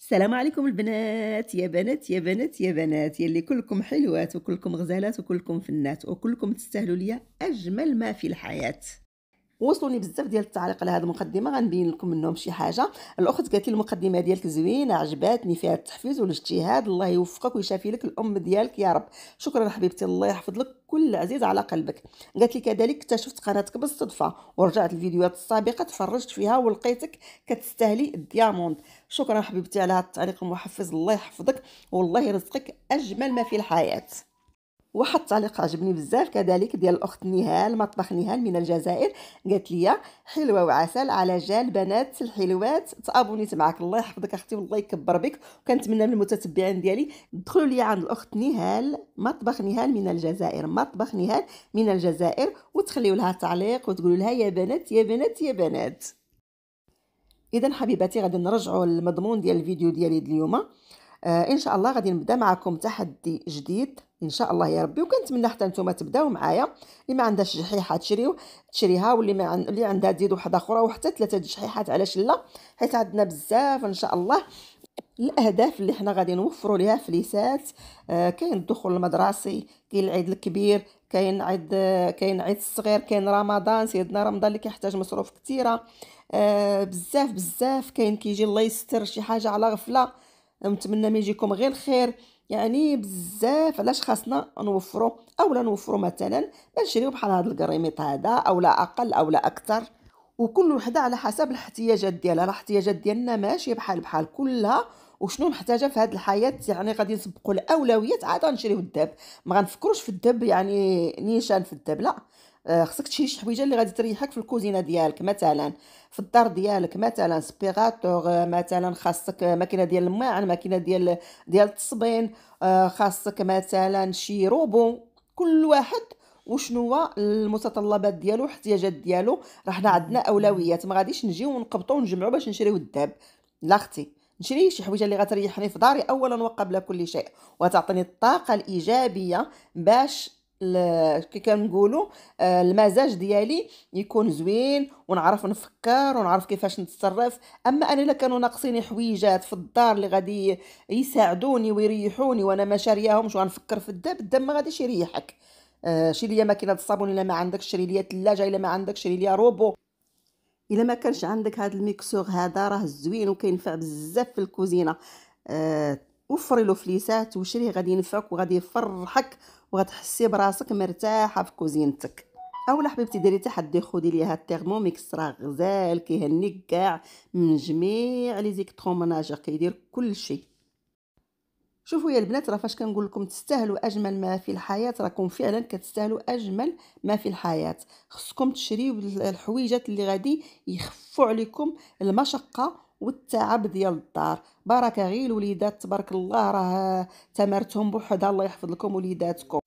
السلام عليكم البنات يا بنات يا بنات يا بنات يلي كلكم حلوات وكلكم غزالات وكلكم فنات وكلكم تستاهلوا ليا اجمل ما في الحياه وصلوني بزاف ديال التعليق على هذه المقدمه غنبين لكم منهم شي حاجه الاخت قالت لي المقدمه ديالك زوينه عجباتني فيها التحفيز والاجتهاد الله يوفقك ويشافي لك الام ديالك يا رب شكرا حبيبتي الله يحفظ لك كل عزيز على قلبك قالت لي كذلك اكتشفت قناتك بالصدفه ورجعت الفيديوهات السابقه تفرجت فيها ولقيتك كتستاهلي الدياموند شكرا حبيبتي على هذا التعليق المحفز الله يحفظك والله يرزقك اجمل ما في الحياه واحد التعليق عجبني بزاف كذلك ديال الاخت نهال مطبخ نهال من الجزائر قالت لي حلوه وعسل على جال بنات الحلوات تابونيت معك الله يحفظك اختي والله يكبر بك وكنتمنى من المتتبعين ديالي دخلوا لي عند الاخت نهال مطبخ نهال من الجزائر مطبخ نهال من الجزائر وتخليوا لها تعليق وتقولوا لها يا بنات يا بنات يا بنات اذا حبيباتي غادي نرجعوا للمضمون ديال الفيديو ديالي اليوم آه ان شاء الله غادي نبدا معكم تحدي جديد ان شاء الله يا ربي وكنتمنى حتى نتوما تبداو معايا اللي ما عندهاش شحيحه تشريو تشريها واللي ما عن... اللي عندها تزيد وحده اخرى وحتى ثلاثه شحيحات علاش لا حيت عندنا بزاف ان شاء الله الاهداف اللي حنا غادي نوفروا ليها فليسات آه كاين الدخول المدرسي كاين العيد الكبير كاين عيد كاين عيد الصغير كاين رمضان سيدنا رمضان اللي كيحتاج مصروف كثيره آه بزاف بزاف كاين كيجي الله يستر شي حاجه على غفله نتمنى ما يجيكم غير الخير يعني بزاف علاش خاصنا نوفرو اولا نوفرو مثلا نشريو بحال هذا الكريميط هذا اولا اقل اولا اكثر وكل وحده على حسب الاحتياجات ديالها راه الاحتياجات ديالنا ماشي بحال بحال كلها وشنو محتاجه في هذه الحياه يعني غادي نسبقوا الاولويات عاد نشريو الذهب ما غنفكروش في الذهب يعني نيشان في الذهب لا آه، خصك تشري شي حويجه اللي غادي تريحك في الكوزينه ديالك مثلا في الدار ديالك مثلا سبيغاتور آه، مثلا خاصك آه، ماكينه ديال الماعن ماكينه ديال ديال التصبين خاصك مثلا شي روبو كل واحد وشنو هو المتطلبات ديالو الاحتياجات ديالو راه حنا عندنا اولويات ما غاديش نجيو ونقبطو ونجمعو باش نشريو الذهب لا اختي نشري شي حويجه اللي غتريحني في داري اولا وقبل كل شيء وتعطيني الطاقه الايجابيه باش كي كنقولوا آه، المزاج ديالي يكون زوين ونعرف نفكر ونعرف كيفاش نتصرف اما انا الا كانوا ناقصيني حويجات في الدار اللي غادي يساعدوني ويريحوني وانا ما شارياهمش وغنفكر في الدب الدم ما غاديش يريحك آه شري ليا ماكينه الصابون الا ما عندك شري ليا ثلاجه الا ما عندك شري ليا روبو الا ما كانش عندك هذا الميكسور هذا راه زوين وكينفع بزاف في الكوزينه آه وفري له فليسات وشريه غادي ينفعك وغادي يفرحك وغتحسي براسك مرتاحه في كوزينتك اولا حبيبتي ديري تحدي خدي ليها الثيرموميكس راه غزال كيهنيك كاع من جميع لي زيكتروموناج كيدير كلشي شوفوا يا البنات راه فاش كنقول لكم تستاهلوا اجمل ما في الحياه راكم فعلا كتستاهلوا اجمل ما في الحياه خصكم تشريو الحويجات اللي غادي يخفوا عليكم المشقه والتعب ديال الدار بركه غير الوليدات تبارك الله راه تمارتهم بوحدها الله يحفظ لكم وليداتكم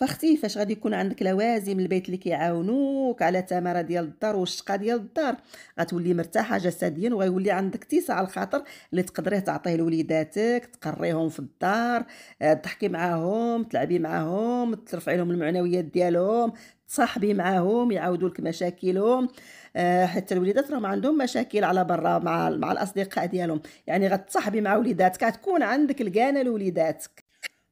فاختي فاش غادي يكون عندك لوازم البيت اللي كيعاونوك على الثمره ديال الدار والشقه ديال الدار غتولي مرتاحه جسديا وغيولي عندك اتساع الخاطر اللي تقدريه تعطيه لوليداتك تقريهم في الدار آه، تضحكي معاهم تلعبي معاهم ترفعي لهم المعنويات ديالهم تصاحبي معاهم يعاودوا لك مشاكلهم أه حتى الوليدات راهم عندهم مشاكل على برا مع مع الاصدقاء ديالهم يعني غتصاحبي مع وليداتك غتكون عندك لقانه لوليداتك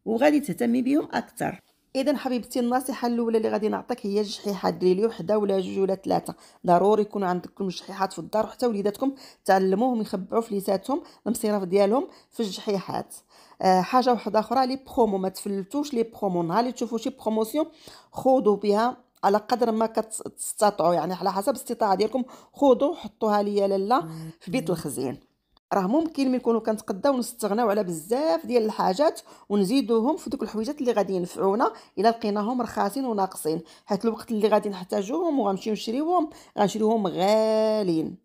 وغادي تهتمي بهم اكثر اذا حبيبتي النصيحه الاولى اللي غادي نعطيك هي الشحيحات ديري لي وحده ولا جوج ولا ثلاثه ضروري يكون عندكم الجحيحات في الدار وحتى وليداتكم تعلموهم يخبعوا في ليساتهم المصيرف ديالهم في الشحيحات آه حاجه وحده اخرى لي برومو ما تفلتوش لي برومو نهار اللي تشوفوا شي بروموسيون خذوا بها على قدر ما كتستطعوا يعني على حسب الاستطاعه ديالكم خذوا حطوها ليا لالا في بيت الخزين راه ممكن ملي نكونوا كنتقداو نستغناو على بزاف ديال الحاجات ونزيدوهم في دوك الحويجات اللي غادي ينفعونا الا لقيناهم رخاصين وناقصين حيت الوقت اللي غادي نحتاجوهم وغنمشيو نشريوهم غنشريوهم غاليين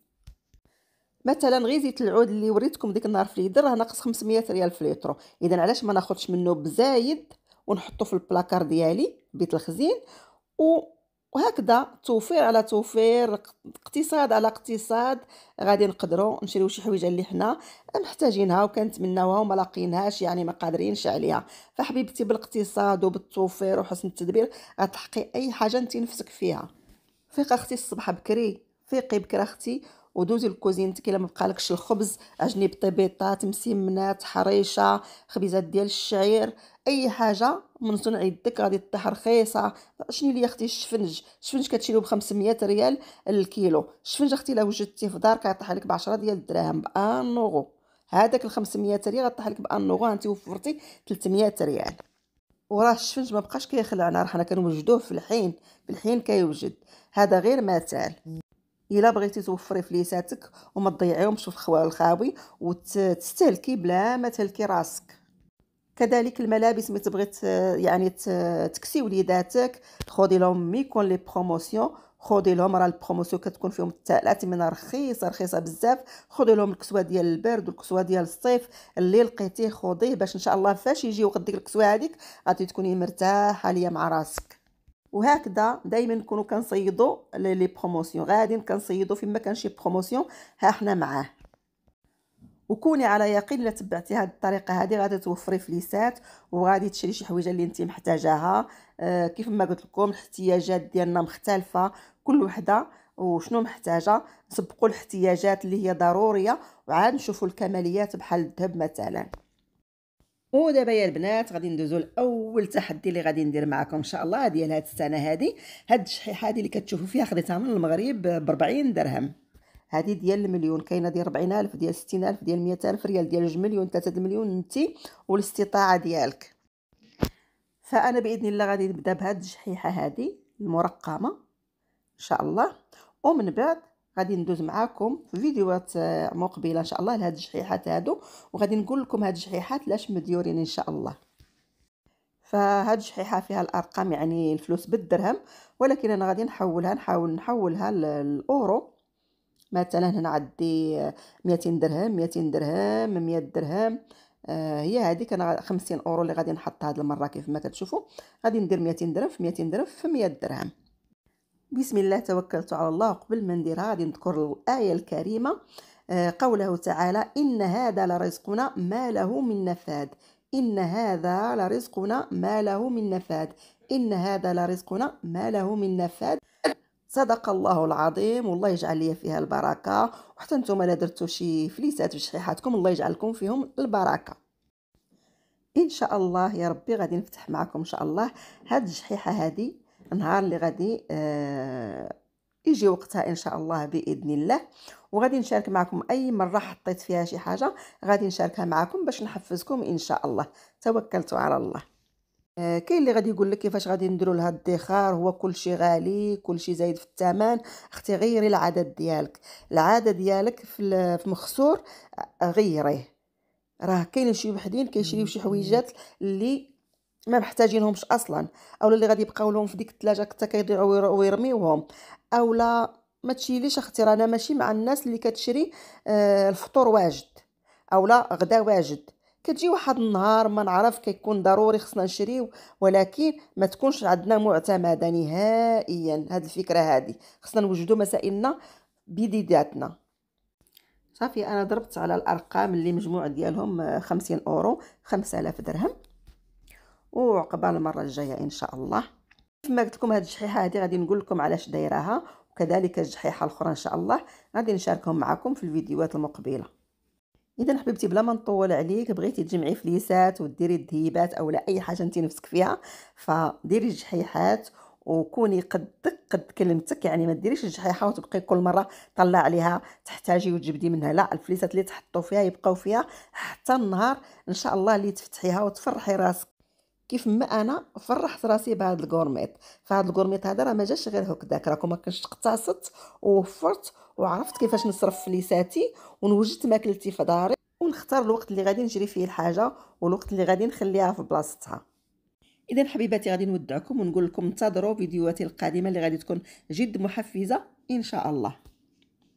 مثلا غير زيت العود اللي وريتكم ديك النهار في اليدر راه ناقص 500 ريال في ليترو اذا علاش ما ناخذش منه بزايد ونحطه في البلاكار ديالي بيت الخزين و وهكذا توفير على توفير اقتصاد على اقتصاد غادي نقدروا نشريو شي حويجه اللي حنا محتاجينها وكنتمناوها وما لاقيناهاش يعني ما قادرينش عليها فحبيبتي بالاقتصاد وبالتوفير وحسن التدبير غتحقي اي حاجه انت نفسك فيها فيق اختي الصبح بكري فيقي بكري اختي ودوزي لكوزينتك الا ما بقالكش الخبز اجنب طبيطات مسمنات حريشه خبيزات ديال الشعير اي حاجه من صنع يدك غادي طيح رخيصه شنو لي اختي الشفنج الشفنج كتشيلو ب 500 ريال الكيلو الشفنج اختي الا وجدتيه في دار كيطيح لك ب 10 ديال الدراهم ب 1 نوغو هذاك ال 500 ريال غطيح لك ب 1 نوغو انت وفرتي 300 ريال وراه الشفنج ما بقاش كيخلعنا راه حنا كنوجدوه في الحين في الحين كيوجد هذا غير مثال الا بغيتي توفري فليساتك وما تضيعيهمش في الخوا والخاوي وتستهلكي بلا ما تهلكي راسك كذلك الملابس ملي تبغي يعني تكسي وليداتك خذي لهم ميكون لي بروموسيون خذي لهم راه البروموسيون كتكون فيهم حتى الاثمنه رخيصه رخيصه بزاف خذي لهم الكسوه ديال البرد والكسوه ديال الصيف اللي لقيتيه خذيه باش ان شاء الله فاش يجي وقت ديك الكسوه هذيك غادي تكوني مرتاحه ليا مع راسك وهكذا دائما نكونوا كنصيدوا لي بروموسيون غادي كنصيدوا فين ما كان شي بروموسيون ها حنا معاه وكوني على يقين الا تبعتي هذه الطريقه هذه غادي توفري فليسات وغادي تشري شي حويجه اللي انت محتاجاها آه كيف ما قلت لكم الاحتياجات ديالنا مختلفه كل وحده وشنو محتاجه نسبقوا الاحتياجات اللي هي ضروريه وعاد نشوفوا الكماليات بحال الذهب مثلا ودابا يا البنات غادي ندوزو لاول تحدي اللي غادي ندير معكم ان شاء الله ديال هاد السنه هادي هاد الشحيحه هادي اللي كتشوفوا فيها خديتها من المغرب ب 40 درهم هادي ديال المليون كاينه ديال 40000 ديال 60000 ديال 100000 ريال ديال 2 مليون 3 مليون انت والاستطاعه ديالك فانا باذن الله غادي نبدا بهاد الشحيحه هادي المرقمه ان شاء الله ومن بعد غادي ندوز معاكم في فيديوهات آه، مقبله ان شاء الله لهاد الجحيحات هادو وغادي نقول لكم هاد الجحيحات لاش مديورين ان شاء الله فهاد الشحيحه فيها الارقام يعني الفلوس بالدرهم ولكن انا غادي نحولها نحاول نحولها للاورو مثلا هنا عندي 200 آه، درهم 200 درهم 100 درهم آه هي هذيك انا 50 اورو اللي غادي نحط هاد المره كيف ما كتشوفوا غادي ندير 200 درهم في 200 درهم في 100 درهم بسم الله توكلت على الله قبل ما ندير غادي نذكر الآية الكريمة آه، قوله تعالى إن هذا لرزقنا ما له من نفاد إن هذا لرزقنا ما له من نفاد إن هذا لرزقنا ما له من نفاد صدق الله العظيم والله يجعل لي فيها البركة وحتى نتوما لا درتو شي فليسات في الله يجعلكم فيهم البركة ان شاء الله يا ربي غادي نفتح معكم ان شاء الله هاد الجحيحه هادي نهار اللي غادي آه يجي وقتها ان شاء الله باذن الله وغادي نشارك معكم اي مره حطيت فيها شي حاجه غادي نشاركها معكم باش نحفزكم ان شاء الله توكلت على الله آه كاين اللي غادي يقول لك كيفاش غادي نديروا لهاد الدخار هو كلشي غالي كلشي زايد في الثمن اختي غيري العدد ديالك العدد ديالك في مخسور آه، غيريه راه كاين شي وحدين كيشريو شي حويجات اللي ما محتاجينهمش اصلا اولا اللي غادي يبقاو لهم في ديك الثلاجه حتى كيضيعوا ويرميوهم اولا ما تشيليش اختي رانا ماشي مع الناس اللي كتشري آه، الفطور واجد اولا غدا واجد كتجي واحد النهار ما نعرف كيكون ضروري خصنا نشريو ولكن ما تكونش عندنا معتمده نهائيا هاد الفكره هذه خصنا نوجدوا مسائلنا بيدياتنا صافي انا ضربت على الارقام اللي مجموع ديالهم آه، خمسين اورو الاف درهم وعقبال المره الجايه ان شاء الله كما قلت لكم هذه الجحيحه هذه غادي نقول لكم علاش دايراها وكذلك الجحيحه الاخرى ان شاء الله غادي نشاركهم معكم في الفيديوهات المقبله اذا حبيبتي بلا ما نطول عليك بغيتي تجمعي فليسات وديري الذهيبات اولا اي حاجه انت نفسك فيها فديري الجحيحات وكوني قدك قد كلمتك يعني ما ديريش الجحيحه وتبقي كل مره طلع عليها تحتاجي وتجبدي منها لا الفليسات اللي تحطوا فيها يبقاو فيها حتى النهار ان شاء الله اللي تفتحيها وتفرحي راسك كيف ما انا فرحت راسي بهذا الكورميط فهاد الكورميط هذا راه ما جاش غير هكذاك راكم ما كنتش اقتصدت ووفرت وعرفت كيفاش نصرف فليساتي ونوجدت ماكلتي في داري ونختار الوقت اللي غادي نجري فيه الحاجه والوقت اللي غادي نخليها في بلاصتها اذا حبيباتي غادي نودعكم ونقول لكم انتظروا فيديوهاتي القادمه اللي غادي تكون جد محفزه ان شاء الله